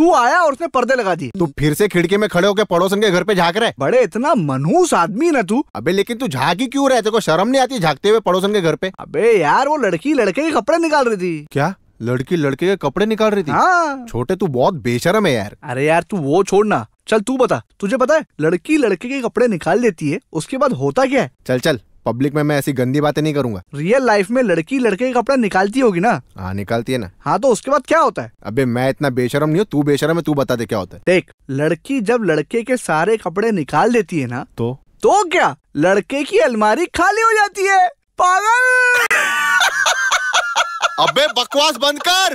तू आया और उसने पर्दे लगा दिए तू फिर से खिड़की में खड़े होकर पड़ोसन के घर पे झाक रहे बड़े इतना मनहूस आदमी ना तू अबे लेकिन तू ही क्यों रहे तेरे को शर्म नहीं आती झाकते हुए पड़ोसन के घर पे अबे यार वो लड़की लड़के के कपड़े निकाल रही थी क्या लड़की लड़के के कपड़े निकाल रही थी हाँ। छोटे तू बहुत बेशरम है यार अरे यार तू वो छोड़ना चल तू बता तुझे पता है लड़की लड़के के कपड़े निकाल देती है उसके बाद होता क्या है चल चल पब्लिक में मैं ऐसी गंदी बातें नहीं करूंगा रियल लाइफ में लड़की लड़के का कपड़ा निकालती होगी ना हाँ निकालती है ना हाँ तो उसके बाद क्या होता है अबे मैं इतना बेशरम नहीं हूँ तू बेशरम है तू बता दे क्या होता है देख लड़की जब लड़के के सारे कपड़े निकाल देती है ना तो तो क्या लड़के की अलमारी खाली हो जाती है पागल अबे बकवास बंद कर